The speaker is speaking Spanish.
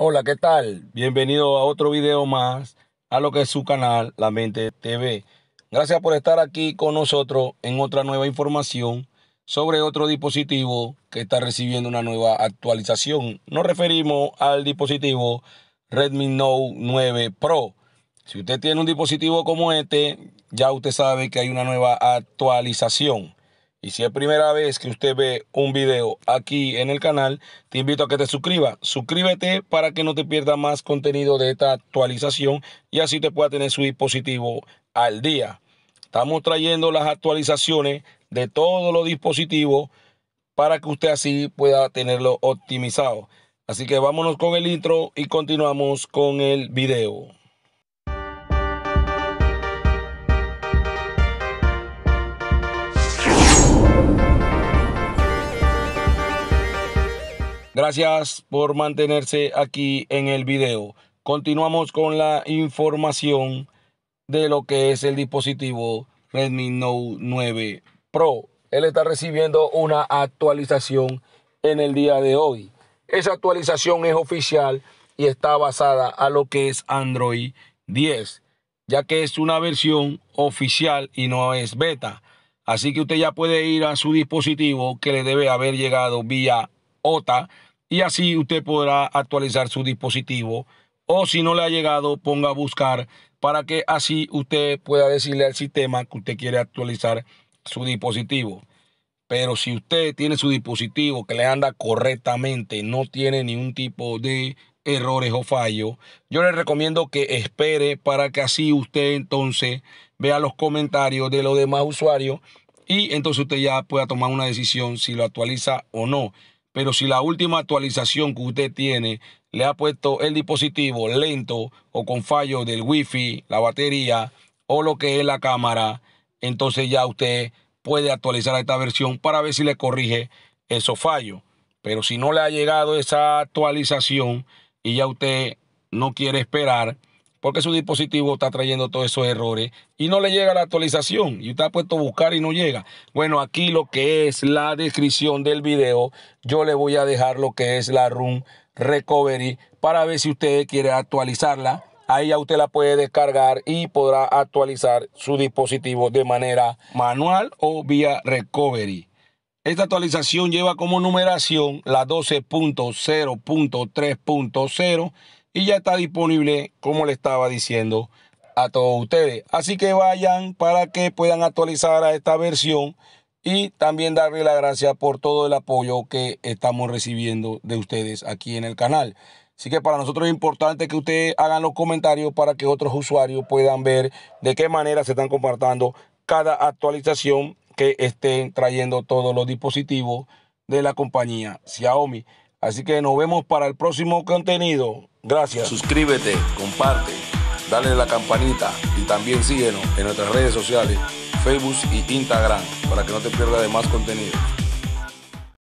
Hola, ¿qué tal? Bienvenido a otro video más a lo que es su canal La Mente TV. Gracias por estar aquí con nosotros en otra nueva información sobre otro dispositivo que está recibiendo una nueva actualización. Nos referimos al dispositivo Redmi Note 9 Pro. Si usted tiene un dispositivo como este, ya usted sabe que hay una nueva actualización. Y si es primera vez que usted ve un video aquí en el canal, te invito a que te suscribas. Suscríbete para que no te pierdas más contenido de esta actualización y así te pueda tener su dispositivo al día. Estamos trayendo las actualizaciones de todos los dispositivos para que usted así pueda tenerlo optimizado. Así que vámonos con el intro y continuamos con el video. Gracias por mantenerse aquí en el video. Continuamos con la información de lo que es el dispositivo Redmi Note 9 Pro. Él está recibiendo una actualización en el día de hoy. Esa actualización es oficial y está basada a lo que es Android 10, ya que es una versión oficial y no es beta. Así que usted ya puede ir a su dispositivo que le debe haber llegado vía OTA y así usted podrá actualizar su dispositivo o si no le ha llegado ponga a buscar para que así usted pueda decirle al sistema que usted quiere actualizar su dispositivo. Pero si usted tiene su dispositivo que le anda correctamente, no tiene ningún tipo de errores o fallos, yo le recomiendo que espere para que así usted entonces vea los comentarios de los demás usuarios y entonces usted ya pueda tomar una decisión si lo actualiza o no. Pero si la última actualización que usted tiene le ha puesto el dispositivo lento o con fallo del wifi, la batería o lo que es la cámara, entonces ya usted puede actualizar esta versión para ver si le corrige esos fallos. Pero si no le ha llegado esa actualización y ya usted no quiere esperar, porque su dispositivo está trayendo todos esos errores y no le llega la actualización y usted ha puesto buscar y no llega. Bueno, aquí lo que es la descripción del video, yo le voy a dejar lo que es la Room Recovery para ver si usted quiere actualizarla. Ahí ya usted la puede descargar y podrá actualizar su dispositivo de manera manual o vía recovery. Esta actualización lleva como numeración la 12.0.3.0 y ya está disponible, como le estaba diciendo a todos ustedes. Así que vayan para que puedan actualizar a esta versión y también darle la gracias por todo el apoyo que estamos recibiendo de ustedes aquí en el canal. Así que para nosotros es importante que ustedes hagan los comentarios para que otros usuarios puedan ver de qué manera se están compartiendo cada actualización que estén trayendo todos los dispositivos de la compañía Xiaomi. Así que nos vemos para el próximo contenido. Gracias. Suscríbete, comparte, dale la campanita y también síguenos en nuestras redes sociales, Facebook y Instagram, para que no te pierdas de más contenido.